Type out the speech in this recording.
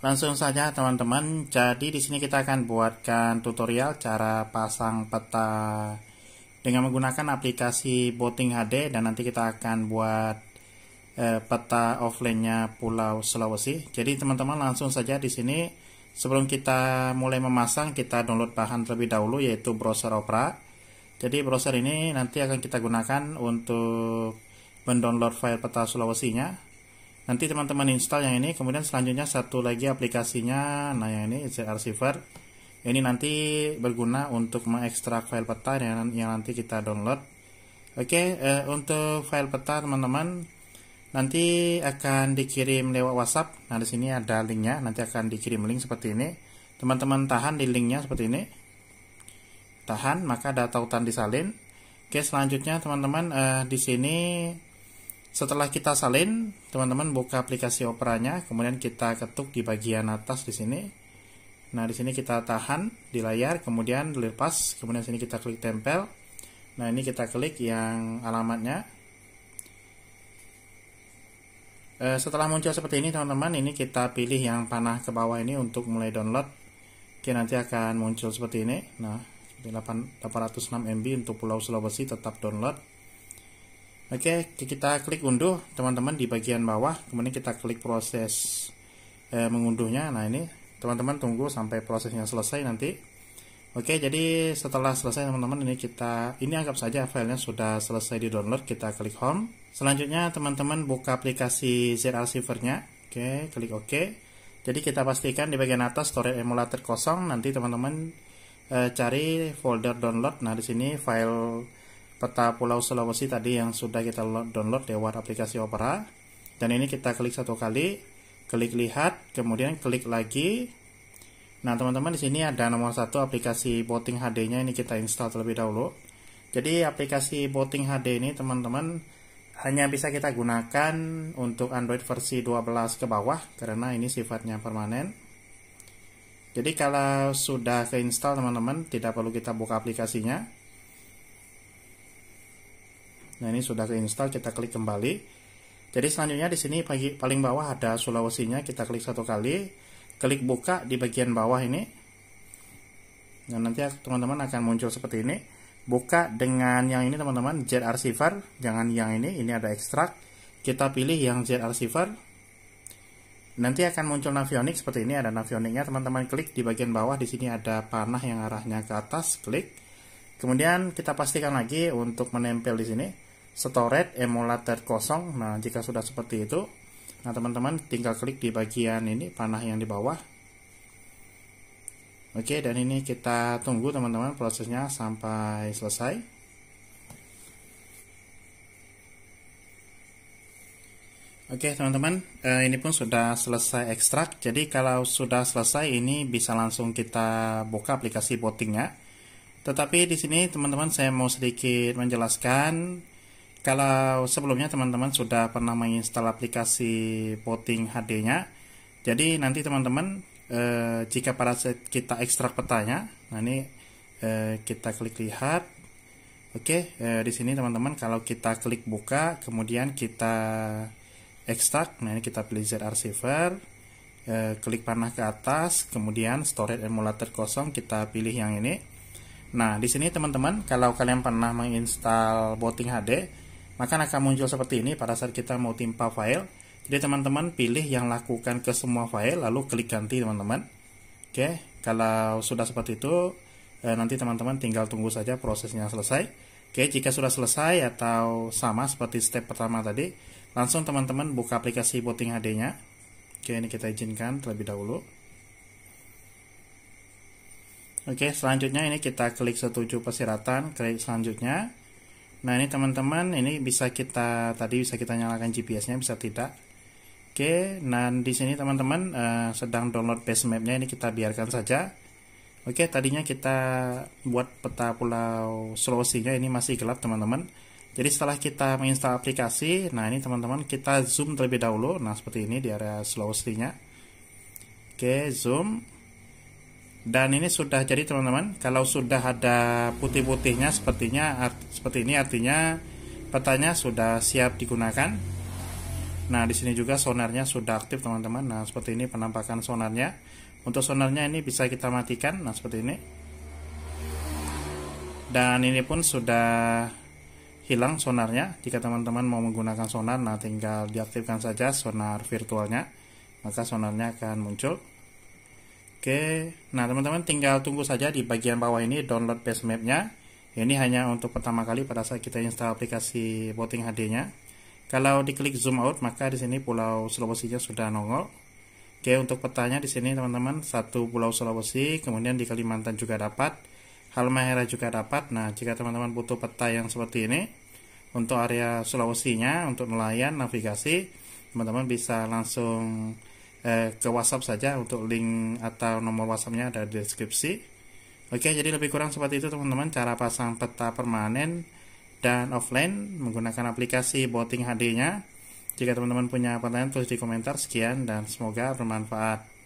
Langsung saja teman-teman, jadi di sini kita akan buatkan tutorial cara pasang peta dengan menggunakan aplikasi Boating HD dan nanti kita akan buat eh, peta offline-nya Pulau Sulawesi. Jadi teman-teman langsung saja di sini sebelum kita mulai memasang kita download bahan terlebih dahulu yaitu browser Opera. Jadi browser ini nanti akan kita gunakan untuk mendownload file peta Sulawesi-nya nanti teman-teman install yang ini kemudian selanjutnya satu lagi aplikasinya nah yang ini it's archiver ini nanti berguna untuk mengekstrak file peta yang, yang nanti kita download oke eh, untuk file peta teman-teman nanti akan dikirim lewat WhatsApp nah di sini ada linknya nanti akan dikirim link seperti ini teman-teman tahan di linknya seperti ini tahan maka data hutan disalin oke selanjutnya teman-teman eh, di sini setelah kita salin, teman-teman buka aplikasi operanya, kemudian kita ketuk di bagian atas di sini. Nah, di sini kita tahan di layar, kemudian dilepas, kemudian sini kita klik tempel. Nah, ini kita klik yang alamatnya. Eh, setelah muncul seperti ini, teman-teman, ini kita pilih yang panah ke bawah ini untuk mulai download. Oke, nanti akan muncul seperti ini. Nah, 806 MB untuk Pulau Sulawesi tetap download. Oke, kita klik unduh teman-teman di bagian bawah, kemudian kita klik proses eh, mengunduhnya. Nah, ini teman-teman tunggu sampai prosesnya selesai nanti. Oke, jadi setelah selesai teman-teman ini kita ini anggap saja filenya sudah selesai di-download, kita klik home. Selanjutnya teman-teman buka aplikasi Zero nya Oke, klik OK. Jadi kita pastikan di bagian atas storage emulator kosong, nanti teman-teman eh, cari folder download. Nah, di sini file peta Pulau Sulawesi tadi yang sudah kita download lewat aplikasi Opera. Dan ini kita klik satu kali, klik lihat, kemudian klik lagi. Nah, teman-teman di sini ada nomor satu aplikasi Boating HD-nya ini kita install terlebih dahulu. Jadi aplikasi Boating HD ini teman-teman hanya bisa kita gunakan untuk Android versi 12 ke bawah karena ini sifatnya permanen. Jadi kalau sudah keinstall teman-teman tidak perlu kita buka aplikasinya Nah ini sudah terinstall, kita klik kembali. Jadi selanjutnya di sini paling bawah ada Sulawesinya, kita klik satu kali, klik buka di bagian bawah ini. Nah nanti teman-teman akan muncul seperti ini. Buka dengan yang ini teman-teman, jet archiver, jangan yang ini, ini ada ekstrak. Kita pilih yang jet archiver. Nanti akan muncul navionic seperti ini, ada Navioniknya teman-teman klik di bagian bawah, di sini ada panah yang arahnya ke atas, klik. Kemudian kita pastikan lagi untuk menempel di sini storage emulator kosong nah jika sudah seperti itu nah teman-teman tinggal klik di bagian ini panah yang di bawah oke dan ini kita tunggu teman-teman prosesnya sampai selesai Oke teman-teman, eh, ini pun sudah selesai ekstrak. Jadi kalau sudah selesai ini bisa langsung kita buka aplikasi botingnya. Tetapi di sini teman-teman saya mau sedikit menjelaskan kalau sebelumnya teman-teman sudah pernah menginstal aplikasi voting HD-nya, jadi nanti teman-teman eh, jika pada saat kita ekstrak petanya, nah ini eh, kita klik lihat, oke okay, eh, di sini teman-teman kalau kita klik buka, kemudian kita ekstrak, nah ini kita pilih zr saver, eh, klik panah ke atas, kemudian storage emulator kosong kita pilih yang ini. Nah di sini teman-teman kalau kalian pernah menginstal voting HD maka akan muncul seperti ini pada saat kita mau timpa file. Jadi teman-teman pilih yang lakukan ke semua file lalu klik ganti teman-teman. Oke, kalau sudah seperti itu eh, nanti teman-teman tinggal tunggu saja prosesnya selesai. Oke, jika sudah selesai atau sama seperti step pertama tadi, langsung teman-teman buka aplikasi booting HD-nya. Oke, ini kita izinkan terlebih dahulu. Oke, selanjutnya ini kita klik setuju persyaratan, klik selanjutnya. Nah ini teman-teman ini bisa kita tadi bisa kita nyalakan GPS-nya bisa tidak. Oke, nah di sini teman-teman uh, sedang download base map-nya ini kita biarkan saja. Oke, tadinya kita buat peta pulau Sulawesi-nya ini masih gelap teman-teman. Jadi setelah kita menginstal aplikasi, nah ini teman-teman kita zoom terlebih dahulu. Nah seperti ini di area Sulawesi-nya. Oke, zoom dan ini sudah jadi teman-teman kalau sudah ada putih-putihnya sepertinya art, seperti ini artinya petanya sudah siap digunakan nah di sini juga sonarnya sudah aktif teman-teman nah seperti ini penampakan sonarnya untuk sonarnya ini bisa kita matikan nah seperti ini dan ini pun sudah hilang sonarnya jika teman-teman mau menggunakan sonar nah tinggal diaktifkan saja sonar virtualnya maka sonarnya akan muncul Oke, nah teman-teman tinggal tunggu saja di bagian bawah ini download base mapnya. Ini hanya untuk pertama kali pada saat kita install aplikasi Boating HD-nya. Kalau diklik zoom out, maka di sini Pulau Sulawesi-nya sudah nongol. Oke, untuk petanya di sini teman-teman, satu Pulau Sulawesi, kemudian di Kalimantan juga dapat, Halmahera juga dapat. Nah, jika teman-teman butuh peta yang seperti ini, untuk area Sulawesi-nya, untuk nelayan, navigasi, teman-teman bisa langsung eh, ke WhatsApp saja untuk link atau nomor WhatsAppnya ada di deskripsi. Oke, jadi lebih kurang seperti itu teman-teman cara pasang peta permanen dan offline menggunakan aplikasi Boting HD-nya. Jika teman-teman punya pertanyaan tulis di komentar. Sekian dan semoga bermanfaat.